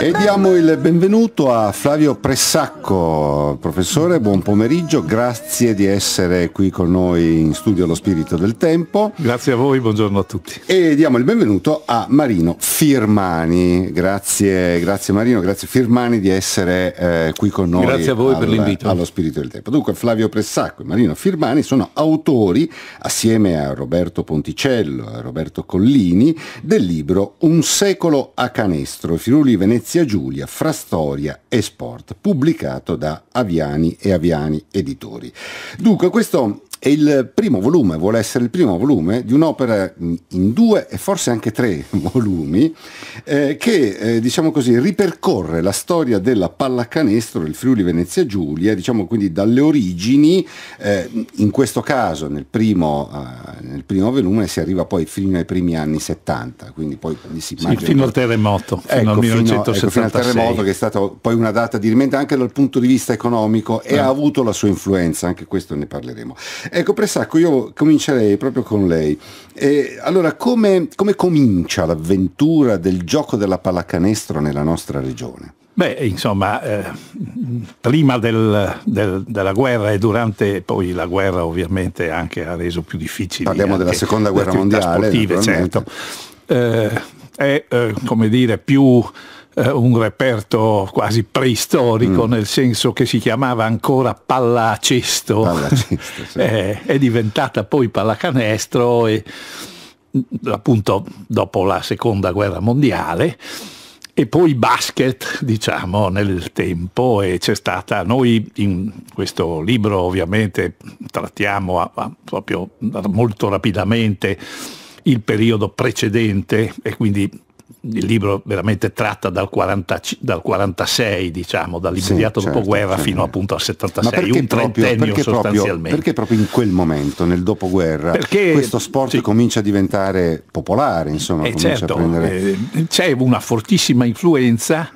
E diamo il benvenuto a Flavio Pressacco, professore, buon pomeriggio, grazie di essere qui con noi in studio Lo Spirito del Tempo. Grazie a voi, buongiorno a tutti. E diamo il benvenuto a Marino Firmani, grazie, grazie Marino, grazie Firmani di essere eh, qui con noi. Grazie a voi al, per l'invito. Allo Spirito del Tempo. Dunque Flavio Pressacco e Marino Firmani sono autori, assieme a Roberto Ponticello, a Roberto Collini, del libro Un secolo a canestro, Firuli Venezia Venezia Giulia, fra storia e sport, pubblicato da Aviani e Aviani Editori. Dunque, questo e il primo volume vuole essere il primo volume di un'opera in due e forse anche tre volumi eh, che eh, diciamo così ripercorre la storia della pallacanestro del Friuli Venezia Giulia, diciamo quindi dalle origini, eh, in questo caso nel primo, eh, nel primo, volume si arriva poi fino ai primi anni 70, quindi poi si immagina... Sì, fino al terremoto, ecco, fino al 1976. Ecco, fino al terremoto che è stata poi una data di rimente anche dal punto di vista economico e eh. ha avuto la sua influenza, anche questo ne parleremo. Ecco, Pressacco, io comincerei proprio con lei. Eh, allora, come, come comincia l'avventura del gioco della pallacanestro nella nostra regione? Beh, insomma, eh, prima del, del, della guerra e durante, poi la guerra ovviamente anche ha reso più difficile. Parliamo della seconda guerra mondiale. Sportive, certo. Eh, è, eh, come dire, più eh, un reperto quasi preistorico, mm. nel senso che si chiamava ancora pallacesto, a sì. eh, è diventata poi pallacanestro e mm, appunto dopo la seconda guerra mondiale e poi basket, diciamo, nel tempo e c'è stata, noi in questo libro ovviamente trattiamo a, a proprio molto rapidamente il periodo precedente e quindi il libro veramente tratta dal, 40, dal 46, diciamo, dall'immediato sì, certo, dopoguerra certo. fino appunto al 76, Ma perché un trentennio proprio, perché sostanzialmente. Proprio, perché proprio in quel momento, nel dopoguerra, perché, questo sport sì. comincia a diventare popolare, insomma, eh, certo, prendere... eh, c'è una fortissima influenza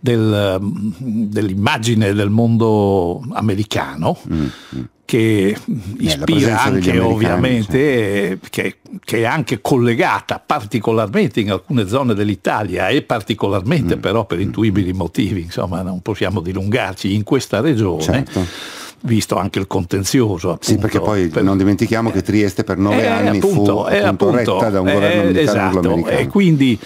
del, mm, dell'immagine del mondo americano. Mm, mm. Che eh, ispira anche ovviamente, cioè. che, che, è anche collegata particolarmente in alcune zone dell'Italia e particolarmente mm, però per intuibili motivi, insomma non possiamo dilungarci, in questa regione. Certo visto anche il contenzioso. Appunto, sì, perché poi per... non dimentichiamo che Trieste per nove eh, anni appunto, fu appunto, eh, retta da un governo eh, militare esatto, E quindi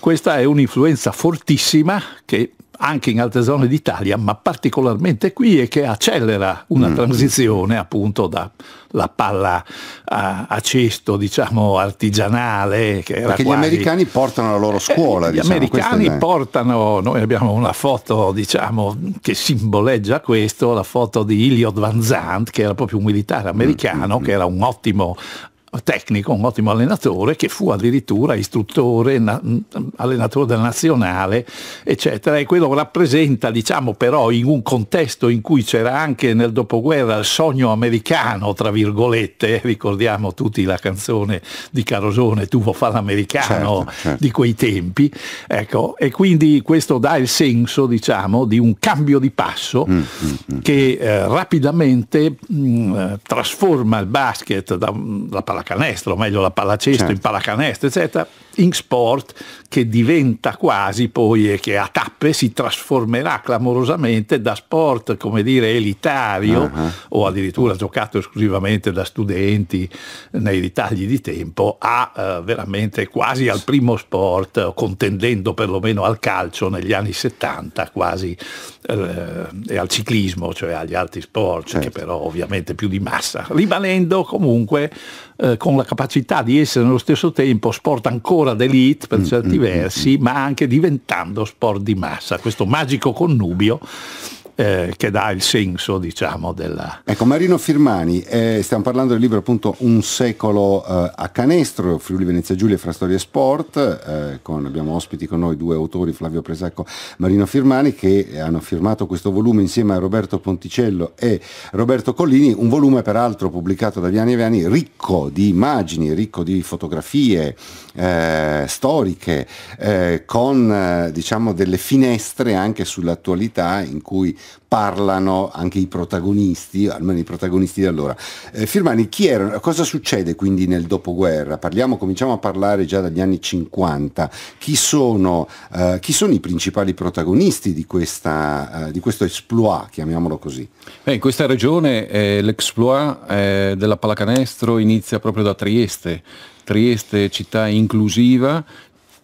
questa è un'influenza fortissima che anche in altre zone d'Italia, ma particolarmente qui e che accelera una mm. transizione appunto dalla palla a, a, cesto, diciamo, artigianale. Che Perché quasi... gli americani portano la loro eh, scuola. Eh, gli diciamo, americani è... portano, noi abbiamo una foto diciamo, che simboleggia questo, la foto di Iliot Van Zandt, che era proprio un militare americano, mm. mm che mm. era un ottimo tecnico, un ottimo allenatore che fu addirittura istruttore, na- allenatore della nazionale, eccetera. E quello rappresenta, diciamo però, in un contesto in cui c'era anche nel dopoguerra il sogno americano, tra virgolette, eh, ricordiamo tutti la canzone di Carosone, Tu vuoi fare l'americano certo, certo. di quei tempi, ecco, e quindi questo dà il senso, diciamo, di un cambio di passo mm-hmm. che eh, rapidamente mh, mm, eh, trasforma il basket da, da pallacanestro, o meglio la pallacesto certo. in pallacanestro, eccetera, in sport che diventa quasi poi e che a tappe si trasformerà clamorosamente da sport, come dire, elitario uh-huh. o addirittura giocato esclusivamente da studenti nei ritagli di tempo a eh, veramente quasi al primo sport, contendendo perlomeno al calcio negli anni 70 quasi eh, e al ciclismo, cioè agli altri sport, certo. che però ovviamente più di massa, rimanendo comunque eh, con la capacità di essere nello stesso tempo sport ancora ancora d'elite per mm, certi mm, mm, versi, ma anche diventando sport di massa, questo magico connubio eh, che dà il senso diciamo della... Ecco Marino Firmani, eh, stiamo parlando del libro appunto Un secolo eh, a canestro, Friuli Venezia Giulia fra storia e sport, eh, con, abbiamo ospiti con noi due autori, Flavio Presacco e Marino Firmani, che hanno firmato questo volume insieme a Roberto Ponticello e Roberto Collini, un volume peraltro pubblicato da Viani e Viani ricco di immagini, ricco di fotografie eh, storiche, eh, con diciamo delle finestre anche sull'attualità in cui parlano anche i protagonisti, almeno i protagonisti di allora. Eh, Firmani, chi erano? Cosa succede quindi nel dopoguerra? Parliamo, cominciamo a parlare già dagli anni 50. Chi sono, eh, chi sono i principali protagonisti di, questa, eh, di, questo exploit, chiamiamolo così? Beh, in questa regione eh, l'exploit eh, della pallacanestro inizia proprio da Trieste. Trieste città inclusiva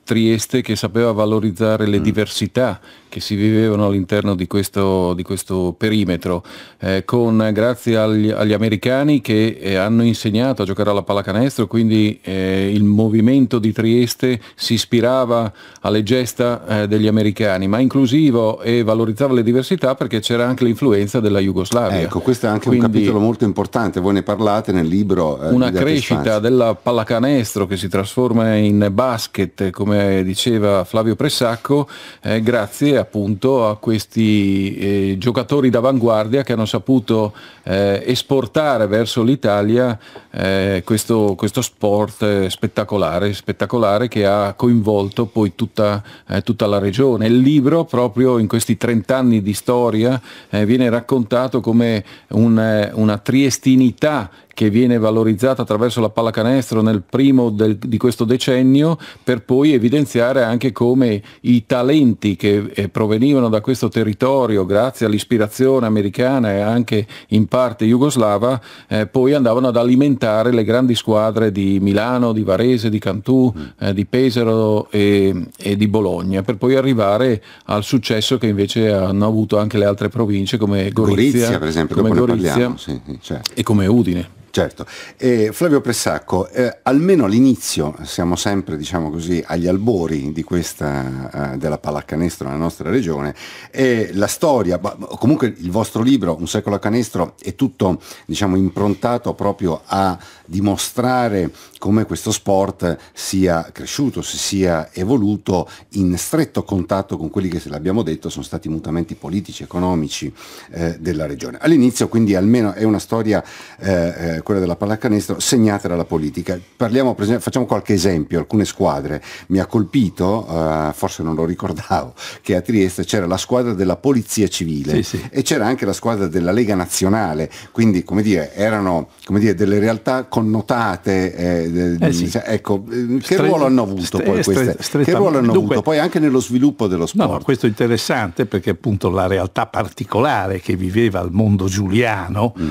Trieste che sapeva valorizzare le mm. diversità che si vivevano all'interno di, di questo, perimetro, eh, con, grazie agli, agli americani che eh, hanno insegnato a giocare alla pallacanestro, quindi eh, il movimento di Trieste si ispirava alle gesta eh, degli americani, ma inclusivo e valorizzava le diversità perché c'era anche l'influenza della Jugoslavia. Ecco, questo è anche quindi, un capitolo molto importante, voi ne parlate nel libro. Eh, una crescita della pallacanestro che si trasforma in basket come come diceva Flavio Pressacco, eh, grazie appunto a questi eh, giocatori d'avanguardia che hanno saputo eh, esportare verso l'Italia eh, questo, questo, sport spettacolare, spettacolare, che ha coinvolto poi tutta, eh, tutta, la regione. Il libro proprio in questi 30 anni di storia eh, viene raccontato come un, una triestinità che viene valorizzata attraverso la pallacanestro nel primo del, di questo decennio per poi evidenziare anche come i talenti che eh, provenivano da questo territorio grazie all'ispirazione americana e anche in parte jugoslava eh, poi andavano ad alimentare le grandi squadre di Milano, di Varese, di Cantù, mm. eh, di Pesaro e, e di Bologna per poi arrivare al successo che invece hanno avuto anche le altre province come Gorizia, Gorizia per esempio, come Gorizia parliamo, sì, certo. e come Udine. Certo, eh, Flavio Pressacco, eh, almeno all'inizio, siamo sempre diciamo così, agli albori questa, eh, della pallacanestro nella nostra regione, e la storia, comunque il vostro libro Un secolo a canestro è tutto diciamo, improntato proprio a dimostrare come questo sport sia cresciuto, si sia evoluto in stretto contatto con quelli che, se l'abbiamo detto, sono stati mutamenti politici, economici eh, della regione. All'inizio quindi almeno è una storia, eh, eh quella della pallacanestro, segnata dalla politica. Parliamo, facciamo qualche esempio, alcune squadre. Mi ha colpito, eh, forse non lo ricordavo, che a Trieste c'era la squadra della Polizia Civile sì, sì. e c'era anche la squadra della Lega Nazionale, quindi come dire, erano come dire, delle realtà connotate. Eh, eh sì. Cioè, ecco, eh, che Stre ruolo hanno avuto poi queste? Che ruolo hanno Dunque, avuto poi anche nello sviluppo dello sport? No, questo è interessante perché appunto la realtà particolare che viveva il mondo giuliano. Mm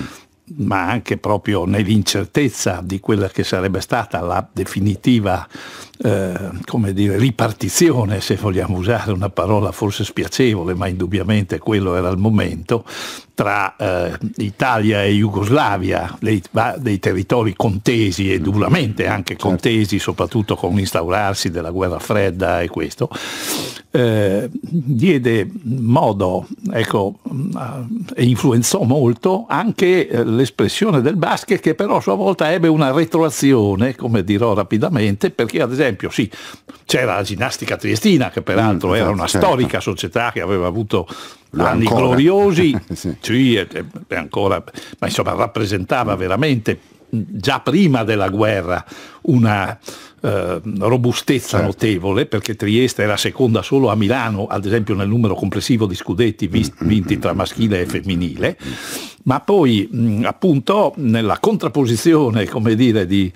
ma anche proprio nell'incertezza di quella che sarebbe stata la definitiva eh, come dire, ripartizione, se vogliamo usare una parola forse spiacevole, ma indubbiamente quello era il momento, tra eh, Italia e Jugoslavia, dei, dei, territori contesi e duramente anche certo. contesi, soprattutto con l'instaurarsi della guerra fredda e questo, eh, diede modo ecco, eh, e influenzò molto anche eh, l'espressione del basket che però a sua volta ebbe una retroazione, come dirò rapidamente, perché ad esempio esempio, sì, c'era la ginnastica triestina, che peraltro mm, era una certo. storica società che aveva avuto Lo anni gloriosi, sì. Sì, e, e ancora, ma insomma rappresentava veramente già prima della guerra una eh, robustezza certo. notevole perché Trieste era seconda solo a Milano ad esempio nel numero complessivo di scudetti mm, mm, vinti mm, tra maschile e femminile ma poi mm, appunto nella contrapposizione dire, di,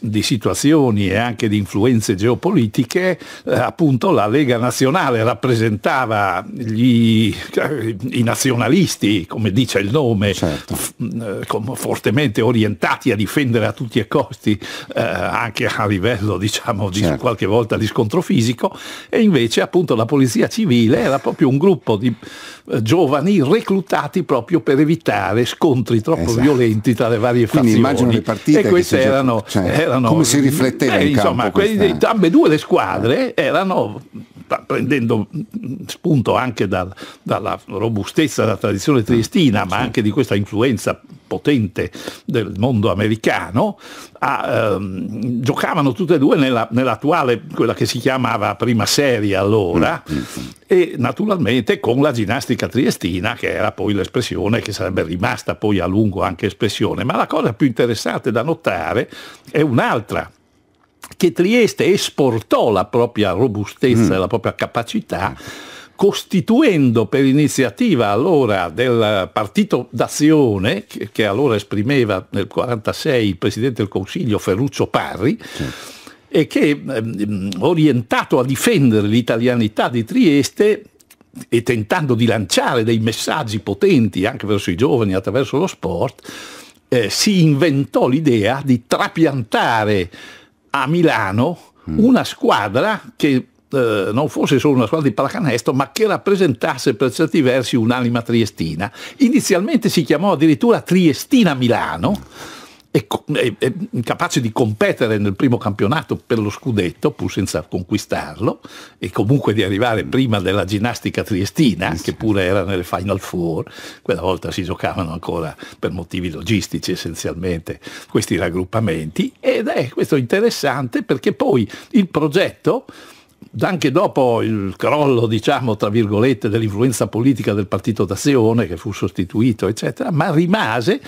di, situazioni e anche di influenze geopolitiche, eh, appunto la Lega Nazionale rappresentava gli, eh, i nazionalisti, come dice il nome, certo. f, mm, eh, fortemente orientati a difendere a tutti i costi, eh, anche a livello diciamo di, certo. qualche volta di scontro fisico, e invece appunto la polizia civile era proprio un gruppo di eh, giovani reclutati proprio per evitare scontri troppo esatto. violenti tra le varie Quindi fazioni. Immagino le partite e queste erano, cioè, erano, come si rifletteva eh, in insomma, ambe due le squadre erano prendendo spunto anche dal, dalla robustezza della tradizione triestina, ma anche di questa influenza potente del mondo americano, a, ehm, giocavano tutte e due nella, nell'attuale, quella che si chiamava prima serie allora, mm-hmm e naturalmente con la ginnastica triestina che era poi l'espressione che sarebbe rimasta poi a lungo anche espressione. Ma la cosa più interessante da notare è un'altra che Trieste esportò la propria robustezza mm. e la propria capacità costituendo per iniziativa allora del partito d'azione che, che allora esprimeva nel 1946 il presidente del Consiglio Ferruccio Parri, certo e che ehm, ehm, orientato a difendere l'italianità di Trieste e tentando di lanciare dei messaggi potenti anche verso i giovani attraverso lo sport, eh, si inventò l'idea di trapiantare a Milano mm. una squadra che eh, non fosse solo una squadra di pallacanestro, ma che rappresentasse per certi versi un'anima triestina. Inizialmente si chiamò addirittura Triestina Milano. Mm e, e, e, capace di competere nel primo campionato per lo scudetto, pur senza conquistarlo, e comunque di arrivare prima della ginnastica triestina, che pure era nelle Final Four, quella volta si giocavano ancora per motivi logistici essenzialmente questi raggruppamenti, ed è questo interessante perché poi il progetto anche dopo il crollo, diciamo, tra virgolette, dell'influenza politica del partito d'azione che fu sostituito, eccetera, ma rimase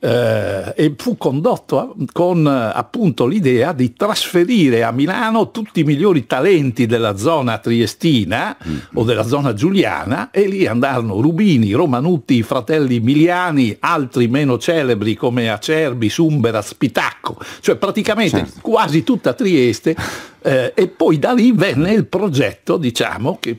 eh, e fu condotto con eh, appunto l'idea di trasferire a Milano tutti i migliori talenti della zona triestina mm. o della zona giuliana e lì andarono Rubini, Romanutti, i fratelli Miliani, altri meno celebri come Acerbi, Sumbera, Spitacco, cioè praticamente certo. quasi tutta Trieste eh, e poi da lì venne il progetto, diciamo, che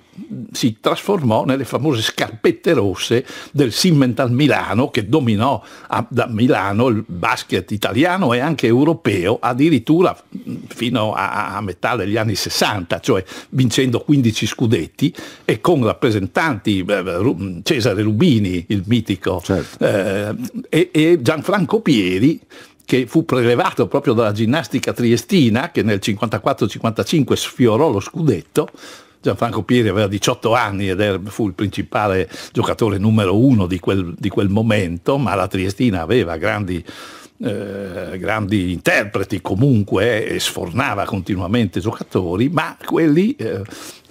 si trasformò nelle famose scarpette rosse del Simmental Milano che dominò a, da, Milano il basket italiano e anche europeo addirittura fino a, a metà degli anni 60, cioè vincendo 15 scudetti e con rappresentanti eh, Cesare Rubini, il mitico, certo. eh, e, e Gianfranco Pieri che fu prelevato proprio dalla ginnastica triestina che nel 54-55 sfiorò lo scudetto Gianfranco Pieri aveva 18 anni ed era, fu il principale giocatore numero uno di quel, di quel momento, ma la Triestina aveva grandi eh, grandi interpreti comunque e sfornava continuamente giocatori, ma quelli eh,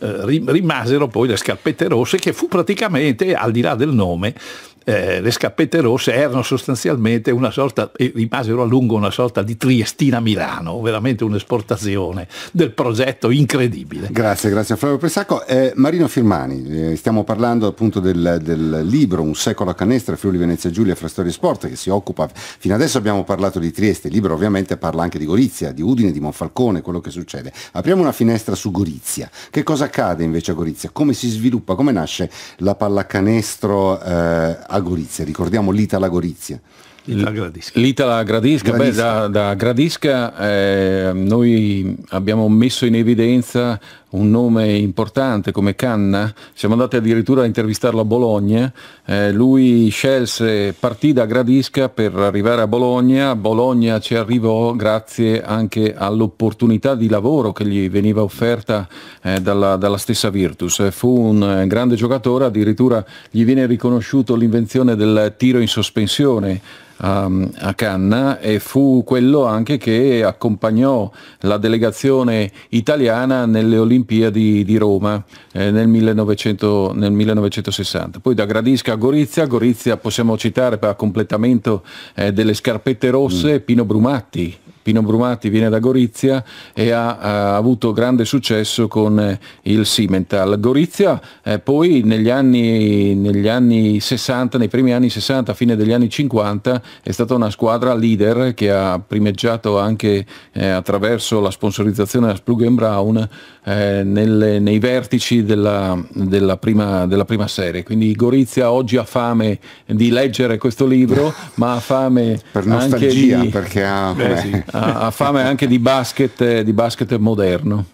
eh rimasero poi le scarpette rosse che fu praticamente, al di là del nome, eh, le scappette rosse erano sostanzialmente una sorta, e rimasero a lungo una sorta di Triestina-Milano, veramente un'esportazione del progetto incredibile. Grazie, grazie a Flavio Pesacco. Eh, Marino Firmani, eh, stiamo parlando appunto del, del, libro Un secolo a canestra, Friuli Venezia Giulia fra storia e sport, che si occupa, fino adesso abbiamo parlato di Trieste, il libro ovviamente parla anche di Gorizia, di Udine, di Monfalcone, quello che succede. Apriamo una finestra su Gorizia. Che cosa accade invece a Gorizia? Come si sviluppa, come nasce la pallacanestro? Eh, a Gorizia, ricordiamo l'Itala Gorizia. L'Itala Gradisca, Gradisca. Beh, da, da Gradisca eh, noi abbiamo messo in evidenza un nome importante come Canna, siamo andati addirittura a intervistarlo a Bologna, eh, lui scelse, partì da Gradisca per arrivare a Bologna, Bologna ci arrivò grazie anche all'opportunità di lavoro che gli veniva offerta eh, dalla, dalla, stessa Virtus, eh, fu un eh, grande giocatore, addirittura gli viene riconosciuto l'invenzione del tiro in sospensione ehm, a, Canna e fu quello anche che accompagnò la delegazione italiana nelle Olimpiadi Olimpiadi di Roma eh, nel, 1900, nel, 1960. Poi da Gradisca a Gorizia, Gorizia possiamo citare per completamento eh, delle scarpette rosse mm. Pino Brumatti, Pino Brumati viene da Gorizia e ha, ha eh, avuto grande successo con eh, il Simental. Gorizia eh, poi negli anni, negli anni 60, nei primi anni 60, fine degli anni 50, è stata una squadra leader che ha primeggiato anche eh, attraverso la sponsorizzazione della Splug Brown eh, nelle, nei vertici della, della, prima, della, prima, serie. Quindi Gorizia oggi ha fame di leggere questo libro, ma ha fame per nostalgia, di... perché ha... Beh, sì ha fame anche di basket, di basket moderno.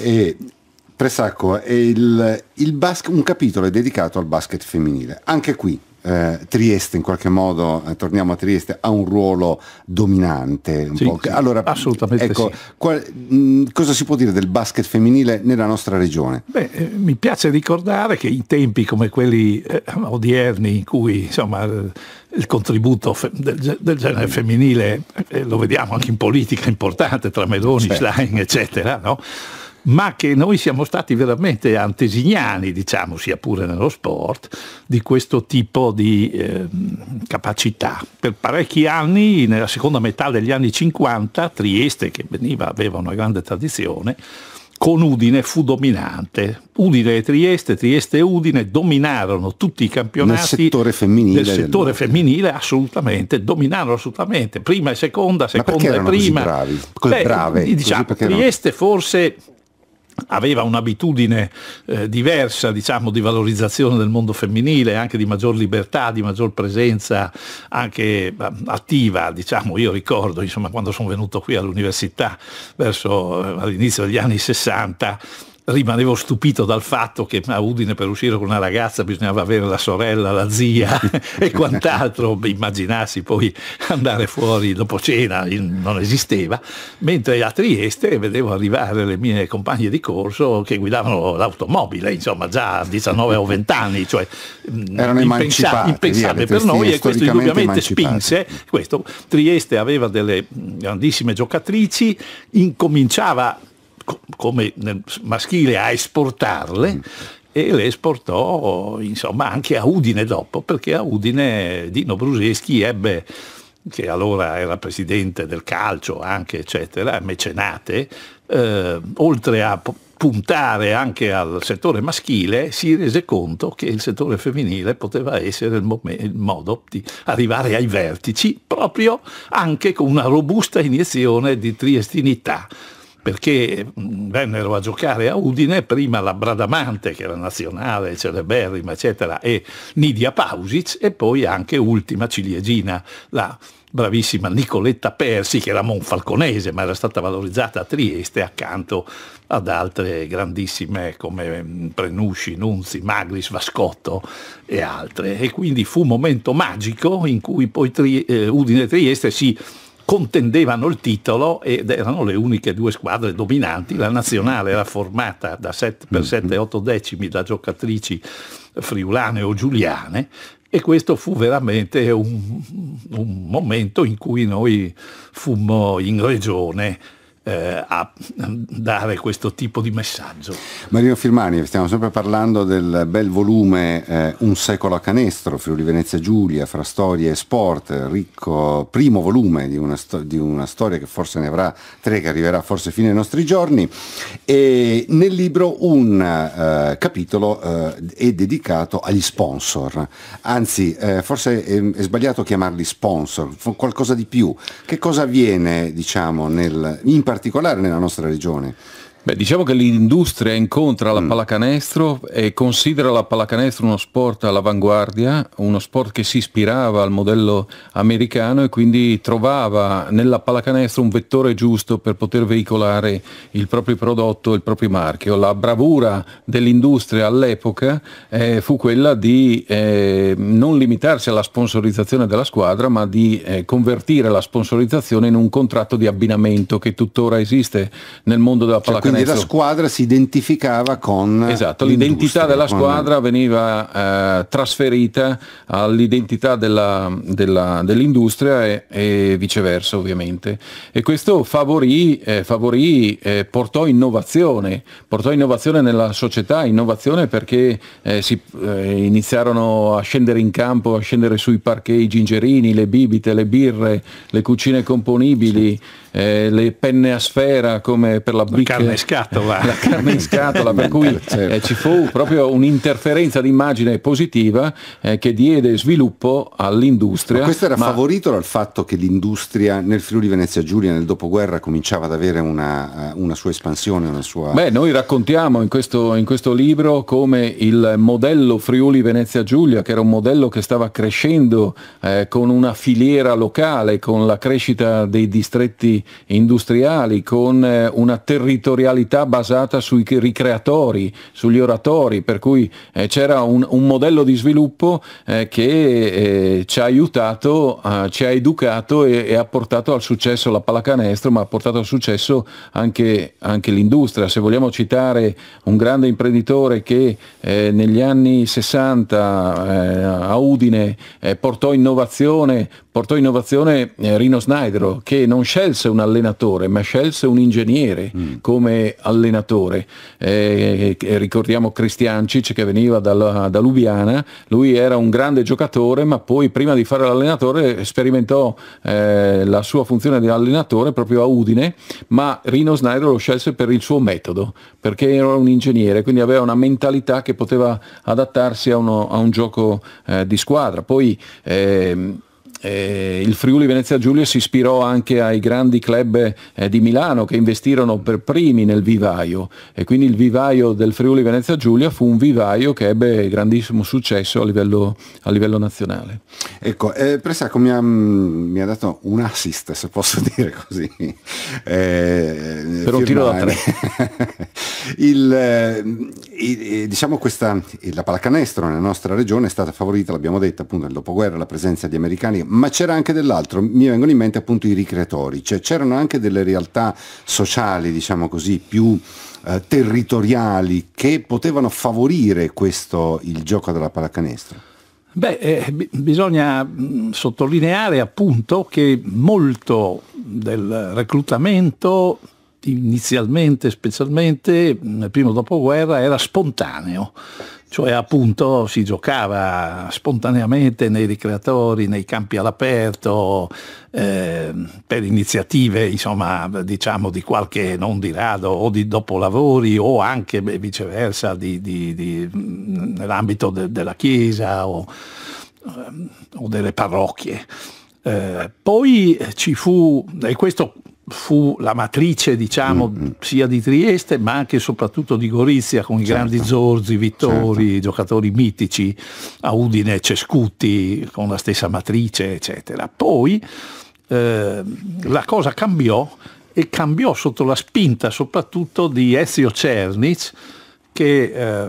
E... Presacco, il, il basket, un capitolo è dedicato al basket femminile. Anche qui eh, Trieste in qualche modo, eh, torniamo a Trieste, ha un ruolo dominante. Un sì, allora, assolutamente ecco, sì. qual, mh, cosa si può dire del basket femminile nella nostra regione? Beh, eh, mi piace ricordare che in tempi come quelli eh, odierni in cui insomma, eh, il contributo del, del, genere femminile eh, lo vediamo anche in politica importante tra Meloni, certo. Schlein, eccetera, no? ma che noi siamo stati veramente antesignani, diciamo, sia pure nello sport, di questo tipo di eh, capacità. Per parecchi anni, nella seconda metà degli anni 50, Trieste, che veniva, aveva una grande tradizione, con Udine fu dominante. Udine e Trieste, Trieste e Udine dominarono tutti i campionati Nel settore femminile Nel settore del... femminile assolutamente, dominarono assolutamente, prima e seconda, seconda e prima. Così bravi, così Beh, brave, diciamo, così Trieste non... forse aveva un'abitudine eh, diversa diciamo, di valorizzazione del mondo femminile, anche di maggior libertà, di maggior presenza anche bah, eh, attiva. Diciamo. Io ricordo insomma, quando sono venuto qui all'università verso, eh, all'inizio degli anni 60 rimanevo stupito dal fatto che a Udine per uscire con una ragazza bisognava avere la sorella, la zia e quant'altro, immaginassi poi andare fuori dopo cena, non esisteva, mentre a Trieste vedevo arrivare le mie compagne di corso che guidavano l'automobile, insomma già a 19 o 20 anni, cioè mm, Erano impensabile, impensabile per noi e questo indubbiamente spinse, questo. Trieste aveva delle mm, grandissime giocatrici, incominciava co- come maschile a esportarle mm. e le esportò insomma, anche a Udine dopo, perché a Udine Dino Bruseschi ebbe che allora era presidente del calcio anche, eccetera, mecenate, eh, oltre a puntare anche al settore maschile, si rese conto che il settore femminile poteva essere il, mom- il modo di arrivare ai vertici, proprio anche con una robusta iniezione di triestinità perché vennero a giocare a Udine prima la Bradamante, che era nazionale, celeberrima, eccetera, e Nidia Pausic, e poi anche ultima ciliegina, la bravissima Nicoletta Persi, che era monfalconese, ma era stata valorizzata a Trieste accanto ad altre grandissime come Prenusci, Nunzi, Magris, Vascotto e altre. E quindi fu un momento magico in cui poi eh, Udine e Trieste si contendevano il titolo ed erano le uniche due squadre dominanti. La nazionale era formata da set, per 7-8 decimi da giocatrici friulane o giuliane e questo fu veramente un, un momento in cui noi fummo in regione eh, a dare questo tipo di messaggio. Marino Firmani, stiamo sempre parlando del bel volume eh, Un secolo a canestro, Friuli Venezia Giulia, fra storie e sport, ricco primo volume di una, di una, storia che forse ne avrà tre, che arriverà forse fino ai nostri giorni, e nel libro un eh, capitolo eh, è dedicato agli sponsor, anzi eh, forse è, è, sbagliato chiamarli sponsor, qualcosa di più. Che cosa avviene diciamo, nel, in particolare particolare nella nostra regione. Beh, diciamo che l'industria incontra la mm. pallacanestro e considera la pallacanestro uno sport all'avanguardia, uno sport che si ispirava al modello americano e quindi trovava nella pallacanestro un vettore giusto per poter veicolare il proprio prodotto, il proprio marchio. La bravura dell'industria all'epoca eh, fu quella di eh, non limitarsi alla sponsorizzazione della squadra, ma di eh, convertire la sponsorizzazione in un contratto di abbinamento che tuttora esiste nel mondo della pallacanestro. Cioè, quindi la squadra si identificava con... Esatto, l'identità della con... squadra veniva eh, trasferita all'identità dell'industria e, e, viceversa ovviamente. E questo favorì, eh, favorì eh, portò innovazione, portò innovazione nella società, innovazione perché eh, si eh, iniziarono a scendere in campo, a scendere sui parquet i gingerini, le bibite, le birre, le cucine componibili. Sì eh, le penne a sfera come per la Bic. La carne in scatola. La carne in scatola, per cui certo. eh, ci fu proprio un'interferenza d'immagine positiva eh, che diede sviluppo all'industria. Ma questo era ma... favorito dal fatto che l'industria nel Friuli Venezia Giulia nel dopoguerra cominciava ad avere una, eh, una sua espansione, una sua... Beh, noi raccontiamo in questo, in questo libro come il modello Friuli Venezia Giulia, che era un modello che stava crescendo eh, con una filiera locale, con la crescita dei distretti industriali, con eh, una territorialità basata sui ricreatori, sugli oratori, per cui eh, c'era un, un, modello di sviluppo eh, che ci ha aiutato, ci ha educato e, e, ha portato al successo la pallacanestro, ma ha portato al successo anche, anche l'industria. Se vogliamo citare un grande imprenditore che negli anni 60 a Udine portò innovazione, portò innovazione eh, Rino Snaidero che non scelse un allenatore ma scelse un ingegnere mm. come allenatore. Eh, eh, ricordiamo Cristiancic che veniva dalla, da Lubiana, lui era un grande giocatore ma poi prima di fare l'allenatore sperimentò eh, la sua funzione di allenatore proprio a Udine ma Rino Snaidero lo scelse per il suo metodo perché era un ingegnere quindi aveva una mentalità che poteva adattarsi a, uno, a un gioco eh, di squadra. Poi, ehm, eh, il Friuli Venezia Giulia si ispirò anche ai grandi club eh, di Milano che investirono per primi nel vivaio e quindi il vivaio del Friuli Venezia Giulia fu un vivaio che ebbe grandissimo successo a livello, a livello nazionale. Ecco, eh, Pressaco mi ha, mm, mi ha, dato un assist se posso dire così. Eh, per un tiro da tre. il, eh, il, eh, diciamo questa, la pallacanestro nella nostra regione è stata favorita, l'abbiamo detto appunto nel dopoguerra, la presenza di americani ma c'era anche dell'altro, mi vengono in mente appunto i ricreatori, cioè c'erano anche delle realtà sociali, diciamo così, più eh, territoriali che potevano favorire questo, il gioco della pallacanestro. Beh, eh, b- bisogna mh, mm, sottolineare appunto che molto del reclutamento inizialmente, specialmente nel mm, primo dopoguerra, era spontaneo, cioè appunto si giocava spontaneamente nei ricreatori, nei campi all'aperto, eh, per iniziative insomma diciamo di qualche non di rado o di dopolavori o anche beh, viceversa di, di, di, mm, nell'ambito de, della chiesa o, ehm, o delle parrocchie. Eh, poi ci fu, e questo fu la matrice diciamo mm-hmm. sia di Trieste ma anche e soprattutto di Gorizia con i grandi certo. Zorzi, Vittori, certo. giocatori mitici, a Udine Cescuti con la stessa matrice eccetera. Poi eh, la cosa cambiò e cambiò sotto la spinta soprattutto di Ezio Cernic che eh,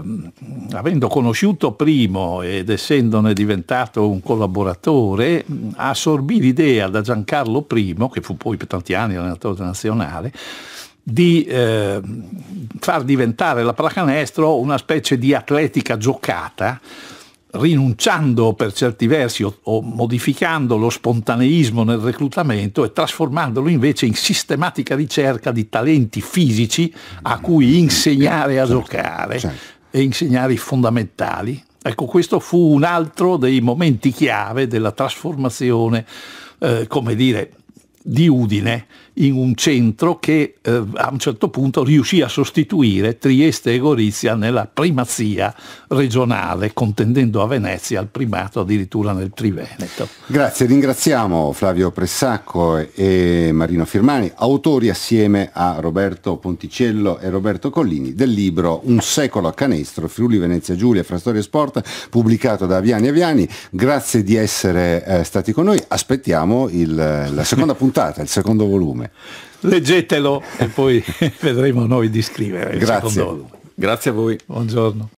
avendo conosciuto Primo ed essendone diventato un collaboratore, assorbì l'idea da Giancarlo Primo, che fu poi per tanti anni allenatore nazionale, di eh, far diventare la pallacanestro una specie di atletica giocata rinunciando per certi versi o, o, modificando lo spontaneismo nel reclutamento e trasformandolo invece in sistematica ricerca di talenti fisici a cui insegnare a giocare certo. e insegnare i fondamentali. Ecco, questo fu un altro dei momenti chiave della trasformazione, eh, come dire, di Udine in un centro che eh, a un certo punto riuscì a sostituire Trieste e Gorizia nella primazia regionale, contendendo a Venezia il primato addirittura nel Triveneto. Grazie, ringraziamo Flavio Pressacco e Marino Firmani, autori assieme a Roberto Ponticello e Roberto Collini del libro Un secolo a canestro, Friuli Venezia Giulia, fra storia e sport, pubblicato da Aviani Aviani. Grazie di essere eh, stati con noi, aspettiamo il, la seconda puntata, il secondo volume volume. Leggetelo e poi vedremo noi di scrivere. Grazie. Grazie a voi. Buongiorno.